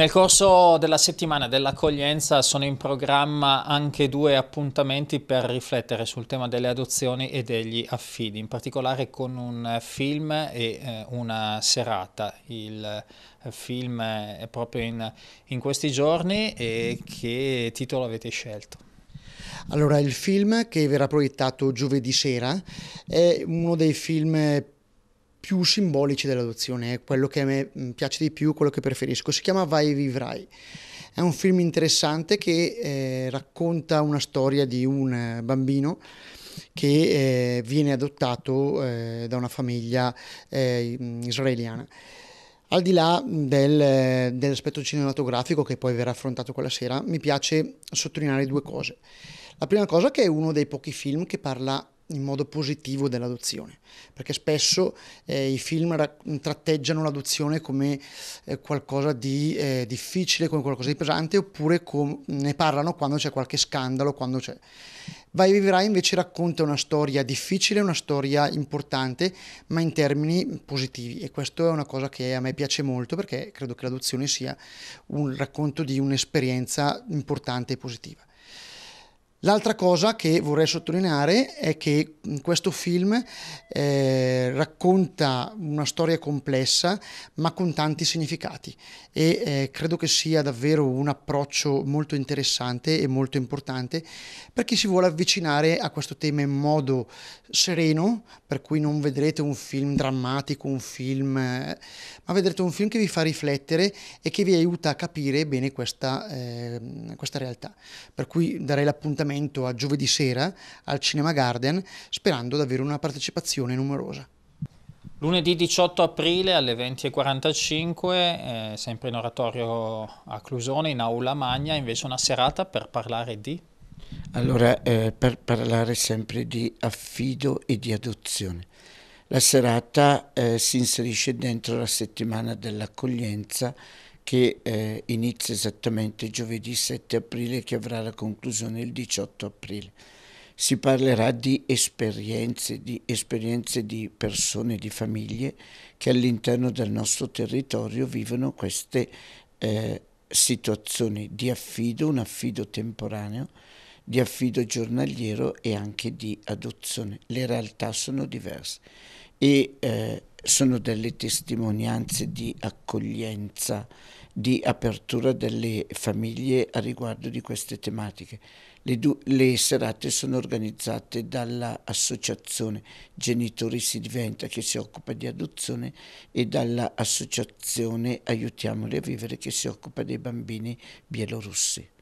Nel corso della settimana dell'accoglienza sono in programma anche due appuntamenti per riflettere sul tema delle adozioni e degli affidi, in particolare con un film e eh, una serata. Il eh, film è proprio in, in questi giorni e che titolo avete scelto? Allora, il film che verrà proiettato giovedì sera è uno dei film più più simbolici dell'adozione, è quello che a me mm, piace di più, quello che preferisco. Si chiama Vai e vivrai. È un film interessante che eh, racconta una storia di un eh, bambino che eh, viene adottato eh, da una famiglia eh, israeliana. Al di là del, eh, dell'aspetto cinematografico che poi verrà affrontato quella sera, mi piace sottolineare due cose. La prima cosa è che è uno dei pochi film che parla in modo positivo dell'adozione, perché spesso eh, i film ra- tratteggiano l'adozione come eh, qualcosa di eh, difficile, come qualcosa di pesante, oppure com- ne parlano quando c'è qualche scandalo, quando c'è. Vai Vivrai invece racconta una storia difficile, una storia importante, ma in termini positivi e questa è una cosa che a me piace molto perché credo che l'adozione sia un racconto di un'esperienza importante e positiva. L'altra cosa che vorrei sottolineare è che questo film eh, racconta una storia complessa ma con tanti significati e eh, credo che sia davvero un approccio molto interessante e molto importante per chi si vuole avvicinare a questo tema in modo sereno, per cui non vedrete un film drammatico, un film, eh, ma vedrete un film che vi fa riflettere e che vi aiuta a capire bene questa, eh, questa realtà. Per cui darei l'appuntamento appuntamento a giovedì sera al Cinema Garden sperando di avere una partecipazione numerosa. Lunedì 18 aprile alle 20.45, eh, sempre in oratorio a Clusone, in aula magna, invece una serata per parlare di... Allora, eh, per parlare sempre di affido e di adozione. La serata eh, si inserisce dentro la settimana dell'accoglienza che eh, inizia esattamente giovedì 7 aprile e che avrà la conclusione il 18 aprile. Si parlerà di esperienze, di esperienze di persone, di famiglie che all'interno del nostro territorio vivono queste eh, situazioni di affido, un affido temporaneo, di affido giornaliero e anche di adozione. Le realtà sono diverse e eh, sono delle testimonianze di accoglienza, di apertura delle famiglie a riguardo di queste tematiche. Le, du- le serate sono organizzate dall'associazione Genitori si diventa che si occupa di adozione e dall'associazione Aiutiamoli a vivere che si occupa dei bambini bielorussi.